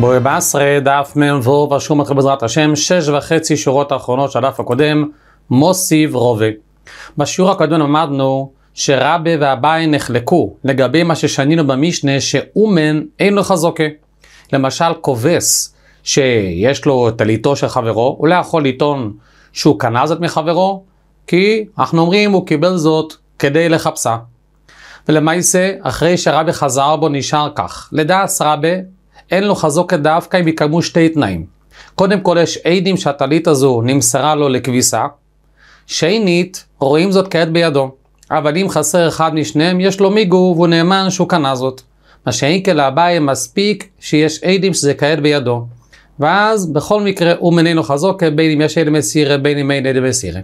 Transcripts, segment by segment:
בואי בעשרה, דף מ"ו, ושום אחרי בעזרת השם, שש וחצי שורות האחרונות של הדף הקודם, מוסיב רובה. בשיעור הקודם למדנו שרבה ואביי נחלקו לגבי מה ששנינו במשנה, שאומן אין לו חזוקה. למשל, כובס שיש לו את הליטו של חברו, הוא לא יכול לטעון שהוא קנה זאת מחברו, כי אנחנו אומרים הוא קיבל זאת כדי לחפשה. ולמעשה, אחרי שרבי חזר בו נשאר כך, לדעת רבה אין לו חזוקה דווקא אם יקיימו שתי תנאים. קודם כל יש עדים שהטלית הזו נמסרה לו לכביסה. שנית, רואים זאת כעת בידו. אבל אם חסר אחד משניהם, יש לו מיגו והוא נאמן שהוא קנה זאת. מה שאין כלאביי כן מספיק שיש עדים שזה כעת בידו. ואז בכל מקרה הוא מנהל חזוקה בין אם יש עדים מסירה בין אם אין עדים מסירה.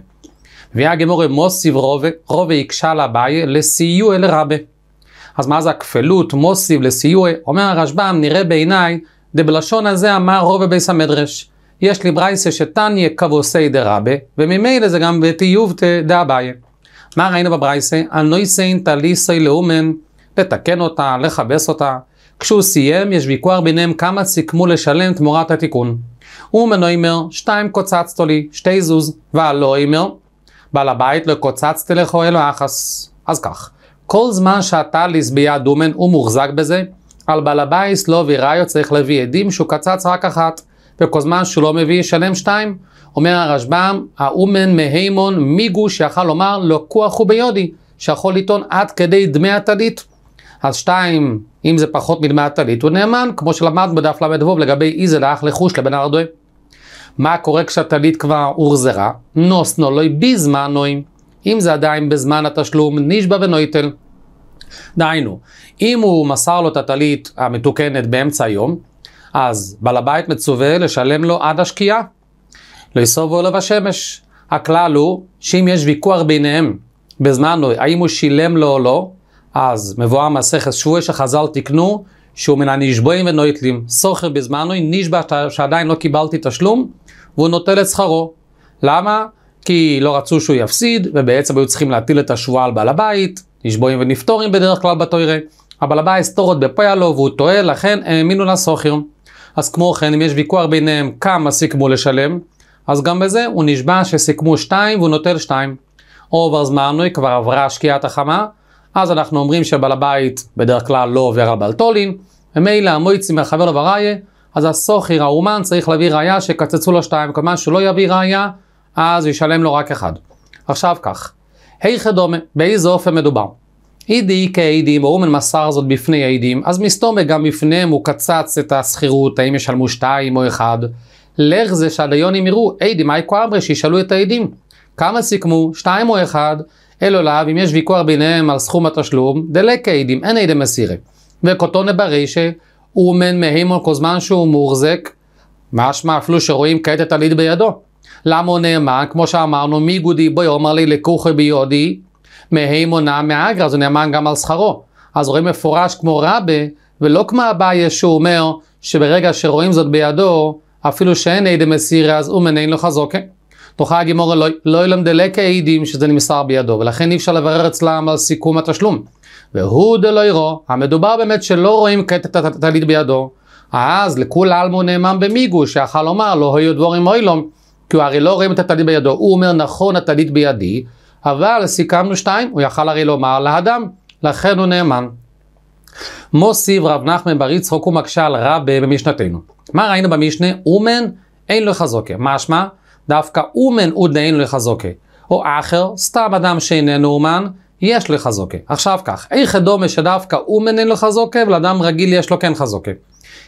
והגמורה מוסיב רובה, רובה הקשה לאביי לסיוע לרבה. אז מה זה הכפלות, מוסיב לסיוע? אומר הרשב"ם, נראה בעיניי, דבלשון הזה אמר רוב בביס המדרש. יש לי ברייסה שתניה כבוסי דרבה, וממילא זה גם בטיובתא דאביי. מה ראינו בברייסה? הנויסיין תליסי לאומן, לתקן אותה, לכבס אותה. כשהוא סיים, יש ויכוח ביניהם כמה סיכמו לשלם תמורת התיקון. הוא מנוימר, שתיים קוצצת לי, שתי זוז, והלא אימר, בעל הבית לא קוצצת לכו אלו אחס. אז כך, כל זמן שהטליס ביד אומן הוא מוחזק בזה, על בעל הבייס לא ויראיו צריך להביא עדים שהוא קצץ רק אחת, וכל זמן שהוא לא מביא ישלם שתיים. אומר הרשב"ם, האומן מהימון מיגו שיכל לומר לקוח לא הוא ביודי, שיכול לטעון עד כדי דמי הטלית. אז שתיים, אם זה פחות מדמי הטלית, הוא נאמן, כמו שלמדנו בדף ל"ו לגבי איזה לאח לחוש לבן הרדוי. מה קורה כשהטלית כבר הורזרה? נוס נולוי ביזמנוים. אם זה עדיין בזמן התשלום, נשבע ונויטל. דהיינו, אם הוא מסר לו את הטלית המתוקנת באמצע היום, אז בעל הבית מצווה לשלם לו עד השקיעה. לא יסובו עליו השמש. הכלל הוא שאם יש ויכוח ביניהם בזמן, האם הוא שילם לו או לא, אז מבואה מסכת שבועי שחז"ל תיקנו, שהוא מן הנשבועים ונויטלים. סוחר בזמנוי, נשבע שעדיין לא קיבלתי תשלום, והוא נוטל את שכרו. למה? כי לא רצו שהוא יפסיד, ובעצם היו צריכים להטיל את השבועה על בעל הבית, נשבועים ונפטורים בדרך כלל בתוירה. הבעל הבית סטורות בפויה לו והוא טועה, לכן האמינו לסוחיר. אז כמו כן, אם יש ויכוח ביניהם כמה סיכמו לשלם, אז גם בזה הוא נשבע שסיכמו שתיים והוא נוטל שתיים. אובר היא כבר עברה שקיעת החמה, אז אנחנו אומרים שבעל הבית בדרך כלל לא עובר על בלטולין, ומילא המויצי מהחבר לבריה, אז הסוחיר, האומן, צריך להביא ראייה שיקצצו לו שתיים, כלומר שהוא לא יביא ראייה אז ישלם לו רק אחד. עכשיו כך, היכא דומה, באיזה אופן מדובר? אידי כעדים, האומן מסר זאת בפני אידים, אז מסתומה גם בפניהם הוא קצץ את השכירות, האם ישלמו שתיים או אחד. לך זה שהדיונים יראו, עדים היי כואברי, שישאלו את האידים. כמה סיכמו, שתיים או אחד, אלו לאו, אם יש ויכוח ביניהם על סכום התשלום, דלק עדים, אין עדים מסירי. וקוטונה ברישה, אומן מהימון כל זמן שהוא מוחזק, משמע אפילו שרואים כעת את הליד בידו. למה הוא נאמן? כמו שאמרנו, מי גודי בו יאמר לי לקוחי ביודי, מהי מונע מאגרא, זה נאמן גם על שכרו. אז רואים מפורש כמו רבה, ולא כמו אביי שהוא אומר שברגע שרואים זאת בידו, אפילו שאין עדי מסירי אז הוא מנהין לו חזוקה. כן? תוכל הגימור לא, לא ילמדלקה עדים שזה נמסר בידו, ולכן אי אפשר לברר אצלם על סיכום התשלום. והוא דלא ירו, המדובר באמת שלא רואים כעת את הטלית בידו. אז לכול עלמו נאמן במיגו, שיכל לומר לא היו דבורים אוי אוילום. כי הוא הרי לא רואה את הטלית בידו. הוא אומר, נכון, הטלית בידי, אבל סיכמנו שתיים, הוא יכל הרי לומר לאדם, לכן הוא נאמן. מוסיף רב נחמן בר יצחוק ומקשה על רב במשנתנו. מה ראינו במשנה? אומן אין לו חזוקה. משמע, דווקא אומן הוא דאין לו חזוקה. או אחר, סתם אדם שאיננו אומן, יש לו חזוקה. עכשיו כך, איך דומה שדווקא אומן אין לו חזוקה, ולאדם רגיל יש לו כן חזוקה.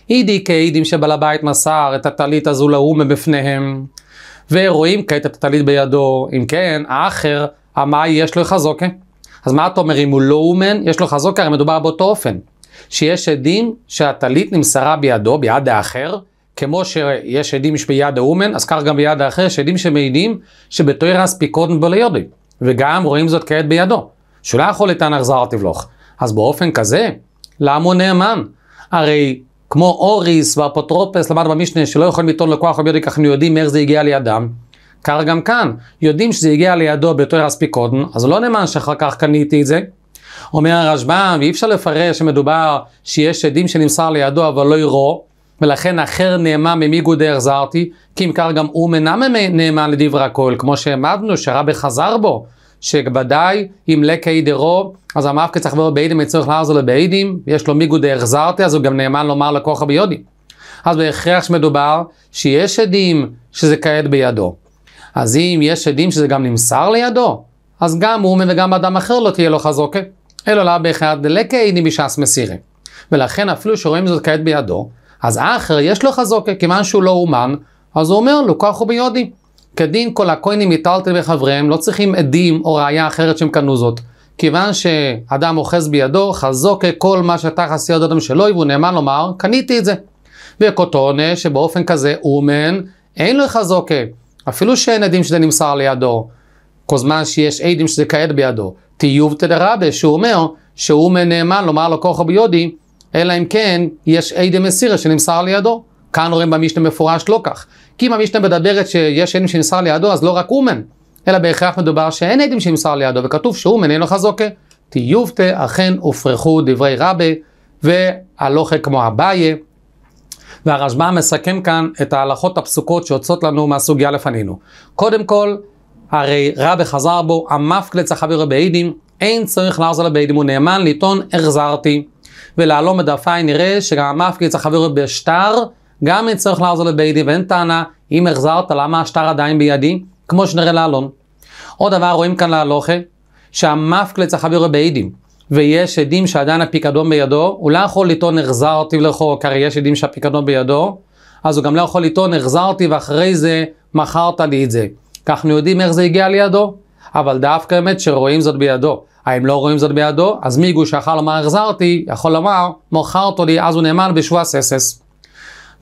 אידי כאידים שבעל הבית מסר את הטלית הזו לאומן בפניהם. ורואים כעת את הטלית בידו, אם כן, האחר, המאי אה, יש לו חזוקה. אז מה אתה אומר, אם הוא לא אומן, יש לו חזוקה, הרי מדובר באותו אופן. שיש עדים שהטלית נמסרה בידו, ביד האחר, כמו שיש עדים שביד האומן, אז כך גם ביד האחר, יש עדים שמעידים שבתוירס הספיקות בליודי, וגם רואים זאת כעת בידו, שאולי יכול לטען זר תבלוך. אז באופן כזה, למה הוא נאמן? הרי כמו אוריס ואפוטרופס, למד במשנה שלא יכולים לטעון לכוח רבי יהודה, כי אנחנו יודעים איך זה הגיע לידם. קרה גם כאן, יודעים שזה הגיע לידו בתור אספיקודן, אז לא נאמן שאחר כך קניתי את זה. אומר הרשב"ם, ואי אפשר לפרש שמדובר שיש עדים שנמסר לידו אבל לא יראו, ולכן אחר נאמן ממיגודי החזרתי, כי אם כך גם הוא מנם נאמן לדברי הכל, כמו שהעמדנו שהרבי חזר בו, שוודאי אם לקי דרו, אז המאפקה צריך לבוא בעדים, צריך להרזו לבעידים, יש לו מיגודי החזרתי, אז הוא גם נאמן לומר לכוח הביודי. אז בהכרח שמדובר שיש עדים שזה כעת בידו. אז אם יש עדים שזה גם נמסר לידו, אז גם הוא וגם אדם אחר לא תהיה לו חזוקה. אלא לה בהכרח דלקה עדים בש"ס מסירי. ולכן אפילו שרואים זאת כעת בידו, אז האחר יש לו חזוקה, כיוון שהוא לא אומן, אז הוא אומר לו כוח הוא ביודי. כדין כל הכהנים מיטלטל בחבריהם, לא צריכים עדים או ראייה אחרת שהם קנו זאת. כיוון שאדם אוחז בידו, חזוק כל מה שתחס יד אדם שלא והוא נאמן לומר, קניתי את זה. וקוטונה, שבאופן כזה אומן, אין לו חזוקה, אפילו שאין עדים שזה נמסר לידו. כל זמן שיש עדים שזה כעת בידו. טיוב תדרבה, שהוא אומר, שאומן נאמן לומר לו כוחו ביודי, אלא אם כן יש עדי מסירה שנמסר לידו. כאן רואים במשנה מפורש לא כך. כי אם המשנה מדברת שיש עדים שנמסר לידו, אז לא רק אומן, אלא בהכרח מדובר שאין עדים שנמסר לידו, וכתוב שאומן אינו חזוקה. תיובטה אכן הופרכו דברי רבי, והלוכה כמו אביי. והרשב"א מסכם כאן את ההלכות הפסוקות שיוצאות לנו מהסוגיה לפנינו. קודם כל, הרי רבי חזר בו, המפקלץ החביר בעדים, אין צריך להרזל לבעדים, הוא נאמן לטעון החזרתי. ולהלום בדפיי נראה שגם המפקלץ החביר בשטר, גם אני צריך לעזור לבית דין ואין טענה, אם החזרת, למה השטר עדיין בידי? כמו שנראה לאלון. עוד דבר, רואים כאן להלוכה, שהמפקלה צריך בית דין, ויש עדים שעדיין הפיקדון בידו, הוא לא יכול לטעון החזרתי לחוק, הרי יש עדים שהפיקדון בידו, אז הוא גם לא יכול לטעון החזרתי ואחרי זה מכרת לי את זה. כך אנחנו יודעים איך זה הגיע לידו, אבל דווקא באמת שרואים זאת בידו. האם לא רואים זאת בידו? אז מיגו שיכול לומר החזרתי, יכול לומר מוכרת לי, אז הוא נאמן בשבוע ססס.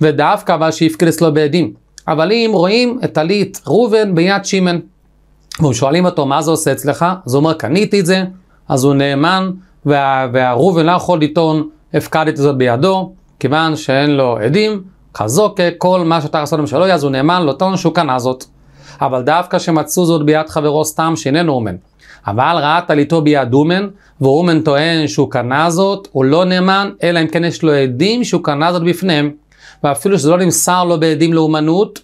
ודווקא אבל שיפקרס לו בעדים. אבל אם רואים את טלית ראובן ביד שמן, ושואלים אותו מה זה עושה אצלך, אז הוא אומר קניתי את זה, אז הוא נאמן, וה, והראובן לא יכול לטעון הפקדתי זאת בידו, כיוון שאין לו עדים, חזוקה, כל מה שאתה עושה להם שלא יהיה, אז הוא נאמן לא טעון שהוא קנה זאת. אבל דווקא שמצאו זאת ביד חברו סתם שאיננו אומן. אבל ראה טליתו ביד אומן, ואומן טוען שהוא קנה זאת, הוא לא נאמן, אלא אם כן יש לו עדים שהוא קנה זאת בפניהם. ואפילו שזה לא נמסר לו בעדים לאומנות,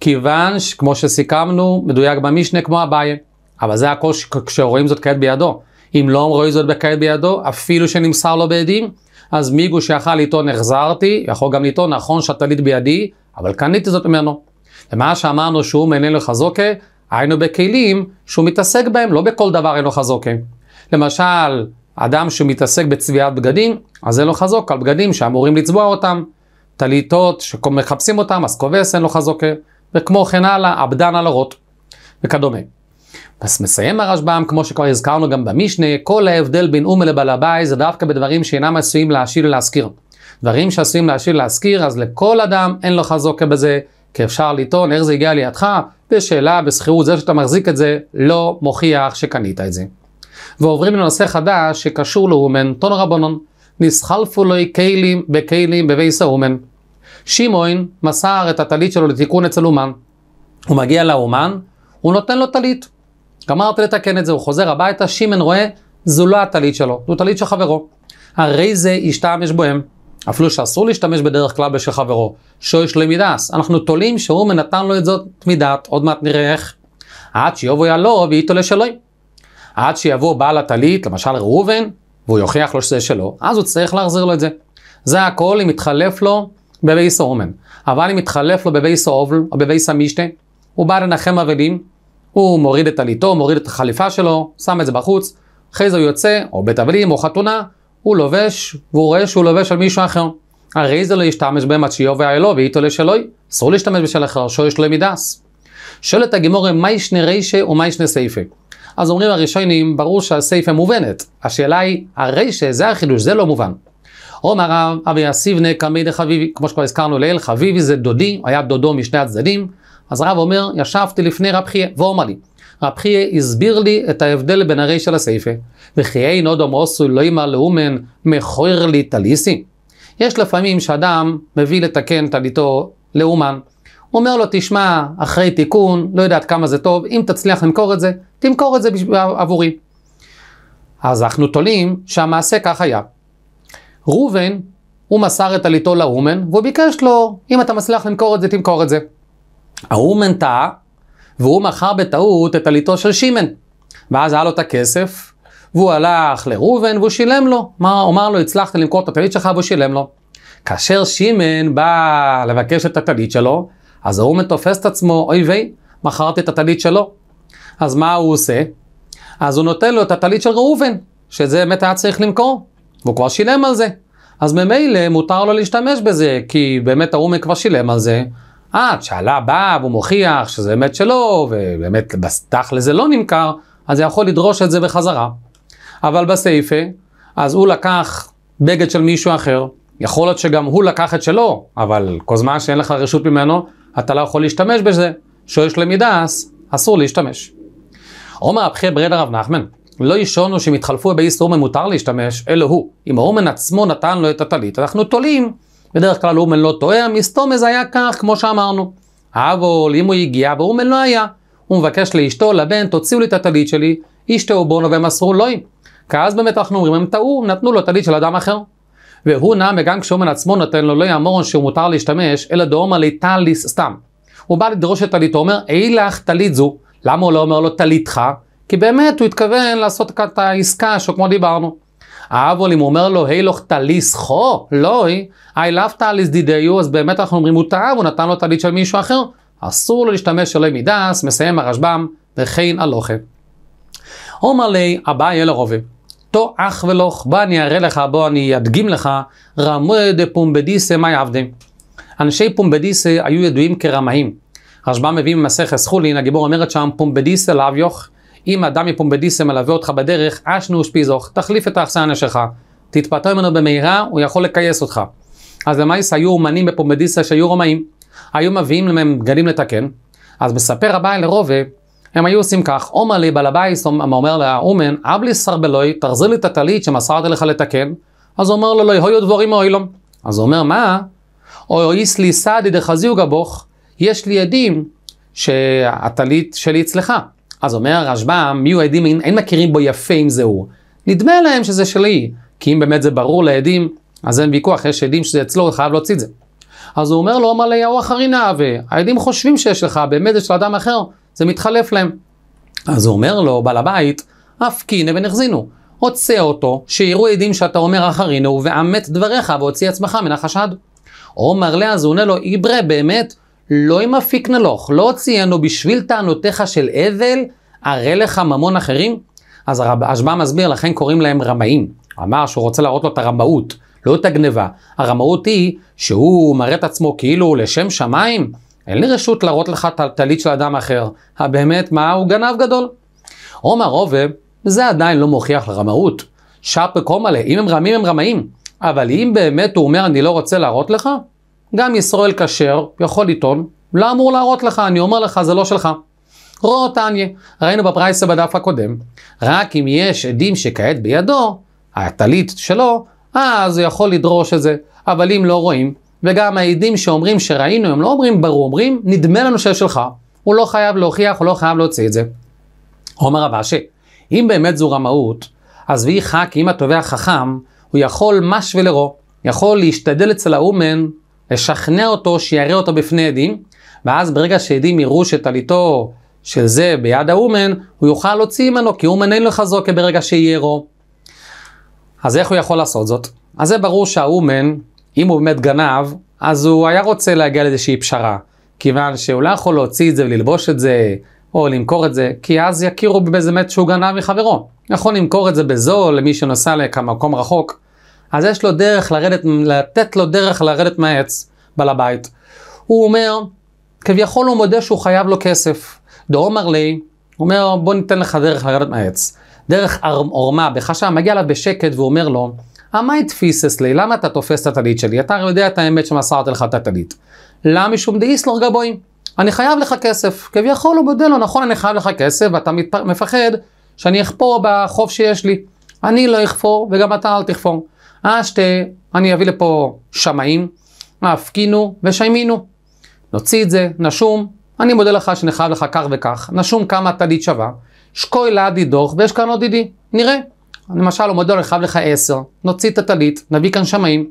כיוון שכמו שסיכמנו, מדויק במשנה כמו אביי. אבל זה הכל ש... כשרואים זאת כעת בידו. אם לא רואים זאת כעת בידו, אפילו שנמסר לו בעדים, אז מיגו שיכל לטעון החזרתי, יכול גם לטעון נכון שהטלית בידי, אבל קניתי זאת ממנו. ומה שאמרנו שהוא מעניין לחזוקה, היינו בכלים שהוא מתעסק בהם, לא בכל דבר אין לו חזוקה. למשל, אדם שמתעסק בצביעת בגדים, אז אין לו חזוק על בגדים שאמורים לצבוע אותם. טליתות שמחפשים אותם, אז כובס, אין לו חזוקה, וכמו כן הלאה, עבדן על הרות, וכדומה. אז מסיים הרשב"ם, כמו שכבר הזכרנו גם במשנה, כל ההבדל בין אומה לבעל הבית זה דווקא בדברים שאינם עשויים להשאיר ולהשכיר. דברים שעשויים להשאיר ולהשכיר, אז לכל אדם אין לו חזוקה בזה, כי אפשר לטעון איך זה הגיע לידך, ושאלה בשכירות, זה שאתה מחזיק את זה, לא מוכיח שקנית את זה. ועוברים לנושא חדש שקשור לאומן, טון רבנון. נסחלפו לו כלים בכלים בביס האומן. שמעון מסר את הטלית שלו לתיקון אצל אומן. הוא מגיע לאומן, הוא נותן לו טלית. גמרת לתקן את זה, הוא חוזר הביתה, שמעון רואה, זו לא הטלית שלו, זו טלית של חברו. הרי זה ישתמש בוהם. אפילו שאסור להשתמש בדרך כלל בשל חברו. שויש למידס. אנחנו תולים שהוא מנתן לו את זאת מידת, עוד מעט נראה איך. עד שיבוא יעלו ואיתו לשלוי. עד שיבוא בעל הטלית, למשל ראובן, והוא יוכיח לו שזה שלו, אז הוא צריך להחזיר לו את זה. זה הכל אם מתחלף לו בבייס האומם. אבל אם מתחלף לו בבייס אובל או בבייס המשתה, הוא בא לנחם אבלים, הוא מוריד את טליתו, מוריד את החליפה שלו, שם את זה בחוץ, אחרי זה הוא יוצא, או בית אבלים או חתונה, הוא לובש, והוא רואה שהוא לובש על מישהו אחר. הרי זה לא ישתמש בהם עד שיובע אלו ואיתו לשלוי, אסור להשתמש בשל אחר, שויש לא מידס. שואלת הגמורה, מה ישנה רישה ומה ישנה סייפה? אז אומרים הראשונים, ברור שהסייפה מובנת. השאלה היא, הרי שזה החידוש, זה לא מובן. אומר הרב, אבי אסיבנה קמי דחביבי, כמו שכבר הזכרנו לעיל, חביבי זה דודי, היה דודו משני הצדדים. אז הרב אומר, ישבתי לפני רב חייה, ואומר לי, רב חייה הסביר לי את ההבדל בין הרי של הסייפה. וכי וחייה נודו מוסו לאימא לאומן מכויר לי טליסי. יש לפעמים שאדם מביא לתקן טליתו לאומן. הוא אומר לו, תשמע, אחרי תיקון, לא יודעת כמה זה טוב, אם תצליח למכור את זה, תמכור את זה עבורי. אז אנחנו תולים שהמעשה כך היה. ראובן, הוא מסר את עליתו לאומן, והוא ביקש לו, אם אתה מצליח למכור את זה, תמכור את זה. האומן טעה, והוא מכר בטעות את עליתו של שמן. ואז היה לו את הכסף, והוא הלך לראובן והוא שילם לו. מה, אמר לו, הצלחת למכור את הטלית שלך והוא שילם לו. כאשר שמן בא לבקש את הטלית שלו, אז האומן תופס את עצמו, אוי ויי, מכרתי את הטלית שלו. אז מה הוא עושה? אז הוא נותן לו את הטלית של ראובן, שזה באמת היה צריך למכור, והוא כבר שילם על זה. אז ממילא מותר לו להשתמש בזה, כי באמת האומן כבר שילם על זה. אה, שעלה בא והוא מוכיח שזה באמת שלו, ובאמת בסטח לזה לא נמכר, אז הוא יכול לדרוש את זה בחזרה. אבל בסייפה, אז הוא לקח בגד של מישהו אחר, יכול להיות שגם הוא לקח את שלו, אבל כל זמן שאין לך רשות ממנו, אתה לא יכול להשתמש בזה. שיש למידס, אסור להשתמש. עומר ברד הרב נחמן, לא ישונו שאם יתחלפו שמתחלפו באיסור מותר להשתמש, אלא הוא. אם האומן עצמו נתן לו את הטלית, אנחנו תולים. בדרך כלל אומן לא טועה, מסתום זה היה כך, כמו שאמרנו. אבל אם הוא הגיע ואומן לא היה, הוא מבקש לאשתו, לבן, תוציאו לי את הטלית שלי, אשתו בונו והם אסרו לא כי אז באמת אנחנו אומרים, הם טעו, נתנו לו טלית של אדם אחר. והוא נע וגם כשאומן עצמו נותן לו, לא יאמרון שהוא מותר להשתמש, אלא דאומה לטליס סתם. הוא בא לדרוש את טלית, הוא אומר, אי לך טלית זו, למה הוא לא אומר לו טליתך? כי באמת הוא התכוון לעשות כאן את העסקה שכמו דיברנו. אבל אם הוא אומר לו, הילוך לך טליס חו, לא היא, I love טליס דידיו, אז באמת אנחנו אומרים, הוא טעה, הוא נתן לו טלית של מישהו אחר. אסור לו להשתמש שלא מידס, מסיים הרשב"ם, וכן הלוכה. אומר לי, אביי אל הרובה, תו אח ולוך, בוא אני אראה לך, בוא אני אדגים לך, רמי דה פומבדיסה מי עבדים. אנשי פומבדיסה היו ידועים כרמאים. הרשב"א מביא ממסכת חולין, הגיבור אומרת שם פומבדיסל אביוך, אם אדם מפומבדיסל מלווה אותך בדרך, אשנו שפיזוך, תחליף את האכסניה שלך, תתפטר ממנו במהרה, הוא יכול לכייס אותך. אז למעשה היו אומנים בפומבדיסל שהיו רומאים, היו מביאים להם בגדים לתקן, אז מספר הבעל לרובה, הם היו עושים כך, עומר לי בעל הבייס, אומר לאומן, אבלי סרבלוי, תחזיר לי את הטלית שמסרתי לך לתקן. אז הוא אומר לו, לא, יהיו דבורים אוילום. אז הוא אומר, מה? אוי איסלי סעדי דחזיוגה בוך, יש לי עדים שהטלית שלי אצלך. אז אומר הרשב"ם, מי הוא עדים, אין אין מכירים בו יפה אם זה הוא. נדמה להם שזה שלי, כי אם באמת זה ברור לעדים, אז אין ויכוח, יש עדים שזה אצלו, הוא חייב להוציא את זה. אז הוא אומר לו, אמר ליהו אחרינה, והעדים חושבים שיש לך, באמת יש לאדם אחר, זה מתחלף להם. אז הוא אומר לו, בעל הבית, אף קינה ונחזינו. הוצא אותו, שיראו עדים שאתה אומר אחרינו, ואמת דבריך, והוציא עצמך מן החשד. עומר לה, אז הוא עונה לו, איברה באמת, לא עם אפיק נלוך, לא הוציאנו בשביל טענותיך של אבל, הרי לך ממון אחרים. אז הרשב"א מסביר, לכן קוראים להם רמאים. אמר שהוא רוצה להראות לו את הרמאות, לא את הגניבה. הרמאות היא שהוא מראה את עצמו כאילו לשם שמיים. אין לי רשות להראות לך את הטלית של אדם אחר. הבאמת, אה, מה, הוא גנב גדול. עומר רובה, זה עדיין לא מוכיח לרמאות. שפק עומלה, אם הם רמים הם רמאים. אבל אם באמת הוא אומר אני לא רוצה להראות לך, גם ישראל כשר יכול לטעון, לא אמור להראות לך, אני אומר לך, זה לא שלך. רואה תניה, ראינו בפרייסה בדף הקודם, רק אם יש עדים שכעת בידו, הטלית שלו, אז הוא יכול לדרוש את זה, אבל אם לא רואים, וגם העדים שאומרים שראינו, הם לא אומרים ברור, אומרים, נדמה לנו שלך, הוא לא חייב להוכיח, הוא לא חייב להוציא את זה. אומר רב אשי, אם באמת זו רמאות, אז ויהי חכי, אם התובע חכם, הוא יכול מש ולרו, יכול להשתדל אצל האומן לשכנע אותו שיראה אותה בפני עדים, ואז ברגע שעדים יראו שטליתו של זה ביד האומן, הוא יוכל להוציא ממנו, כי אומן אין לו חזוקה ברגע שיהיה רו. אז איך הוא יכול לעשות זאת? אז זה ברור שהאומן, אם הוא באמת גנב, אז הוא היה רוצה להגיע לאיזושהי פשרה. כיוון שהוא לא יכול להוציא את זה וללבוש את זה, או למכור את זה, כי אז יכירו באיזה מת שהוא גנב מחברו. יכול למכור את זה בזול למי שנוסע לכמה מקום רחוק, אז יש לו דרך לרדת, לתת לו דרך לרדת מהעץ, בעל הבית. הוא אומר, כביכול הוא מודה שהוא חייב לו כסף. דאומר לי, הוא אומר, בוא ניתן לך דרך לרדת מהעץ. דרך עורמה, בחשב, מגיע אליו בשקט ואומר לו, המי תפיסס לי? למה אתה תופס את הטלית שלי? אתה יודע את האמת שמסרתי לך את הטלית. למה משום דאיסלור גבוי? אני חייב לך כסף. כביכול הוא מודה לו, נכון, אני חייב לך כסף, ואתה מפחד שאני אכפור בחוב שיש לי. אני לא אכפור, וגם אתה אל תכפור. אז אה, שת, אני אביא לפה שמאים, אה, הפקינו ושיימינו. נוציא את זה, נשום, אני מודה לך שאני חייב לך כך וכך, נשום כמה הטלית שווה, שקוי לעדי דוח ויש כאן עוד ידי, נראה. למשל, הוא מודה, אני חייב לך עשר, נוציא את הטלית, נביא כאן שמאים.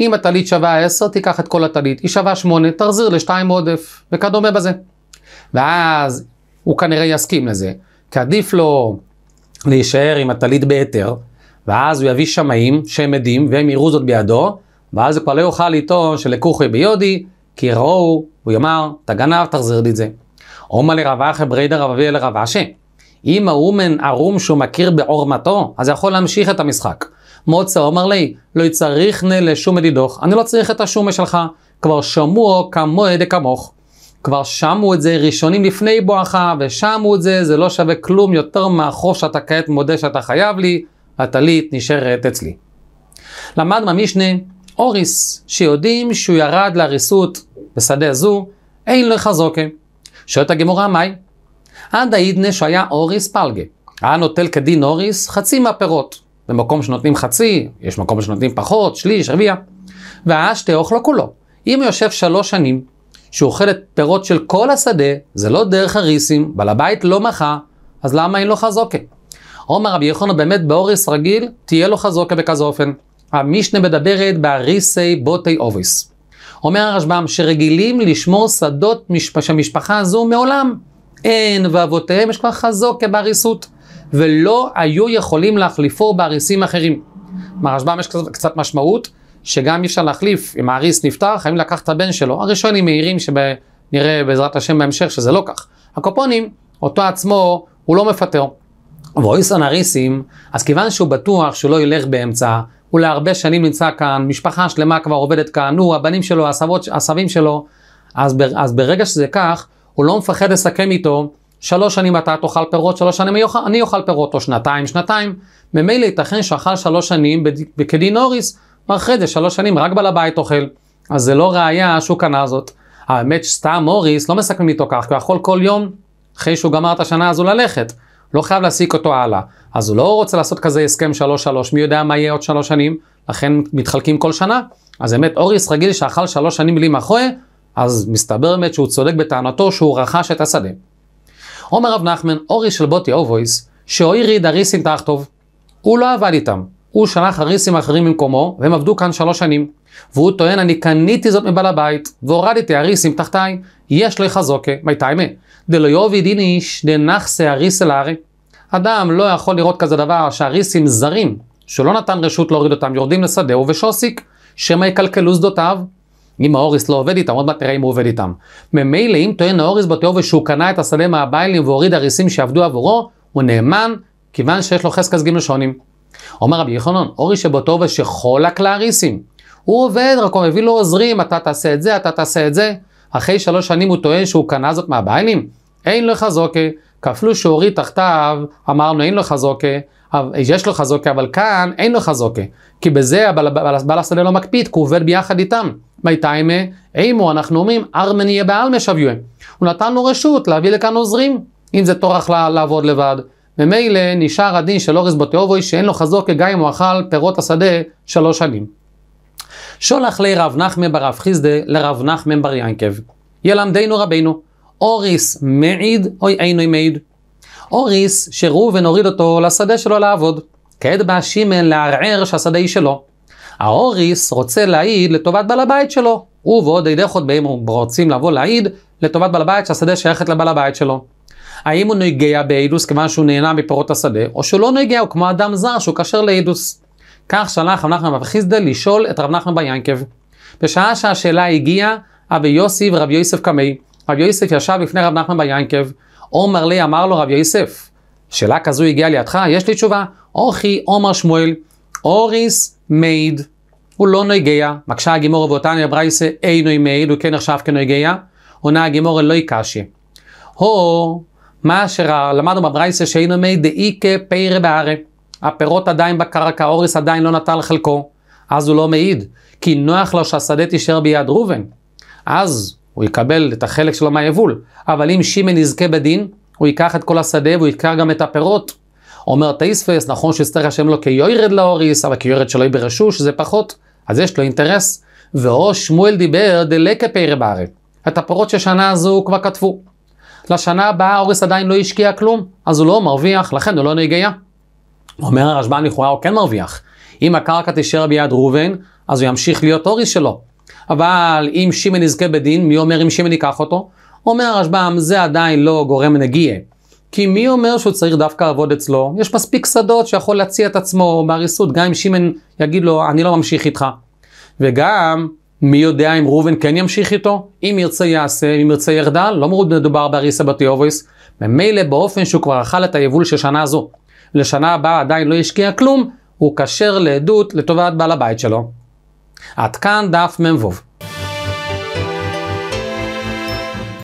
אם הטלית שווה עשר, תיקח את כל הטלית, היא שווה שמונה, תחזיר לשתיים עודף, וכדומה בזה. ואז הוא כנראה יסכים לזה, כי עדיף לו להישאר עם הטלית בהיתר, ואז הוא יביא שמאים שהם עדים והם יראו זאת בידו, ואז הוא כבר לא יוכל לטעון שלקוחי ביודי, כי יראו, הוא יאמר, אתה גנב, תחזיר לי את זה. עומא אחי חברי דרב אביה לרב אשי. אם האומן ערום שהוא מכיר בעורמתו, אז יכול להמשיך את המשחק. מוצא אומר לי, לא יצריך צריכנה לשום מדידוך, אני לא צריך את השומה שלך, כבר שמוע כמוה דכמוך. כבר שמעו את זה ראשונים לפני בואך, ושמעו את זה, זה לא שווה כלום יותר מהחוב שאתה כעת מודה שאתה חייב לי, הטלית נשארת אצלי. למד מהמשנה אוריס, שיודעים שהוא ירד להריסות בשדה זו, אין לך זוקה. שואלת הגמורה, מהי? עד העידנה שהיה אוריס פלגה. היה נוטל כדין אוריס חצי מהפירות. במקום שנותנים חצי, יש מקום שנותנים פחות, שליש, רביע. והאשתה אוכלו כולו. אם הוא יושב שלוש שנים, שהוא אוכל את פירות של כל השדה, זה לא דרך הריסים, בעל הבית לא מחה, אז למה אין לו חזוקה? אומר רבי יוחנן באמת באורס רגיל, תהיה לו חזוקה בכזה אופן. המשנה מדברת באריסי בוטי אוביס. אומר הרשב"ם שרגילים לשמור שדות שהמשפחה הזו מעולם. אין ואבותיהם יש כבר חזוקה באריסות, ולא היו יכולים להחליפו באריסים אחרים. מהרשב"ם יש קצת משמעות, שגם אי אפשר להחליף, אם האריס נפטר, חייבים לקח את הבן שלו. הראשונים מעירים שנראה בעזרת השם בהמשך שזה לא כך. הקופונים, אותו עצמו, הוא לא מפטר. ואויסון אריסים, אז כיוון שהוא בטוח שהוא לא ילך באמצע, הוא להרבה שנים נמצא כאן, משפחה שלמה כבר עובדת כאן, הוא, הבנים שלו, הסבות, הסבים שלו, אז, בר, אז ברגע שזה כך, הוא לא מפחד לסכם איתו, שלוש שנים אתה תאכל פירות, שלוש שנים אני אוכל, אני אוכל פירות, או שנתיים, שנתיים. ממילא ייתכן שאכל שלוש שנים כדין נוריס, ואחרי זה שלוש שנים רק בעל הבית אוכל. אז זה לא ראייה שהוא קנה זאת. האמת שסתם מוריס לא מסכמים איתו כך, כי הוא יכול כל יום, אחרי שהוא גמר את השנה הזו ללכת. לא חייב להעסיק אותו הלאה. אז הוא לא רוצה לעשות כזה הסכם שלוש-שלוש, מי יודע מה יהיה עוד שלוש שנים, לכן מתחלקים כל שנה. אז באמת, אוריס רגיל שאכל שלוש שנים בלי מאחורי, אז מסתבר באמת שהוא צודק בטענתו שהוא רכש את השדה. אומר רב נחמן, אוריס של בוטי אובויס, שהויריד אריסים תחתוב. הוא לא עבד איתם, הוא שלח אריסים אחרים במקומו, והם עבדו כאן שלוש שנים. והוא טוען, אני קניתי זאת מבעל הבית, והורדתי אריסים תחתיי, יש לי חזוקה, מייטיימה. דלא דין איש, דנחסה אריס אל הארי. אדם לא יכול לראות כזה דבר שאריסים זרים, שלא נתן רשות להוריד אותם, יורדים לשדהו ושוסיק, שמא יקלקלו שדותיו. אם האוריס לא עובד איתם, עוד מעט נראה אם הוא עובד איתם. ממילא אם טוען האוריס בתיאוריה שהוא קנה את השדה מהביילים והוריד אריסים שעבדו עבורו, הוא נאמן, כיוון שיש לו חזקס ג' שונים. אומר רבי יחנון, אוריס שבתיאוריה שחולק לאריסים. הוא עובד, רק הוא מביא לו עוזרים, אתה תעשה את זה, אתה תעשה את זה. אחרי שלוש שנים הוא טוען שהוא קנה זאת מהבעלים. אין לך זוקה, כפלו שאורי תחתיו, אמרנו אין לך זוקה, יש לך זוקה, אבל כאן אין לך זוקה. כי בזה הבעל, בעל השדה לא מקפיד, כי הוא עובד ביחד איתם. מי תיימה, אימו, אנחנו אומרים, ארמניה בעלמה שוויוה. הוא נתן לו רשות להביא לכאן עוזרים, אם זה טורח לה, לעבוד לבד. ממילא נשאר הדין של אורס בוטיובוי שאין לו חזוקה גם אם הוא אכל פירות השדה שלוש שנים. שולח לי רב נחמן בר רב חיסדה לרב נחמן בר ינקב. ילמדנו רבנו, אוריס מעיד אוי אינו מעיד. אוריס שראובן הוריד אותו לשדה שלו לעבוד. כעת בא שמן לערער שהשדה היא שלו. האוריס רוצה להעיד לטובת בעל הבית שלו. הוא ועוד עדי חוד בהם רוצים לבוא להעיד לטובת בעל הבית שהשדה שייכת לבעל הבית שלו. האם הוא נוגע באידוס כיוון שהוא נהנה מפירות השדה, או שהוא לא נוגע, הוא כמו אדם זר שהוא כשר לאידוס. כך שלח רב נחמן בר חסדא לשאול את רב נחמן בר בשעה שהשאלה הגיעה, אבי יוסי ורב יוסף קמי. רב יוסף ישב לפני רב נחמן בר עומר לי אמר לו רב יוסף, שאלה כזו הגיעה לידך, יש לי תשובה. אוכי עומר שמואל, אוריס מייד, הוא לא נויגיה, מקשה הגימור ואותניה ברייסה אינו מייד, הוא כן נחשב כנויגיה. עונה הגימור אלוהי קשי. הו, מה שלמדנו בברייסה שאינו מייד דאיקה פרא בארה. הפירות עדיין בקרקע, האוריס עדיין לא נטל חלקו, אז הוא לא מעיד, כי נוח לו שהשדה תישאר ביד ראובן. אז הוא יקבל את החלק שלו מהיבול, אבל אם שמן יזכה בדין, הוא ייקח את כל השדה והוא ייקח גם את הפירות. אומר תאיספס, נכון שיצטרך השם לו כיורד לאוריס, אבל כיורד שלא יהיה ברשוש, זה פחות, אז יש לו אינטרס. ואו שמואל דיבר דלקה פרא בארי. את הפירות של שנה הזו כבר כתבו. לשנה הבאה אוריס עדיין לא השקיע כלום, אז הוא לא מרוויח, לכן הוא לא נהיגיה. אומר הרשב"ן לכאורה הוא כן מרוויח. אם הקרקע תישאר ביד ראובן, אז הוא ימשיך להיות הוריס שלו. אבל אם שמן יזכה בדין, מי אומר אם שמן ייקח אותו? אומר הרשב"ם, אמ, זה עדיין לא גורם נגיעה. כי מי אומר שהוא צריך דווקא לעבוד אצלו? יש מספיק שדות שיכול להציע את עצמו בהריסות, גם אם שמן יגיד לו, אני לא ממשיך איתך. וגם, מי יודע אם ראובן כן ימשיך איתו? אם ירצה יעשה, אם ירצה ירדל, לא מדובר בהריסה בתיאובויס. ממילא באופן שהוא כבר אכל את היבול של שנה זו. לשנה הבאה עדיין לא השקיע כלום, הוא כשר לעדות לטובת בעל הבית שלו. עד כאן דף מ"ו.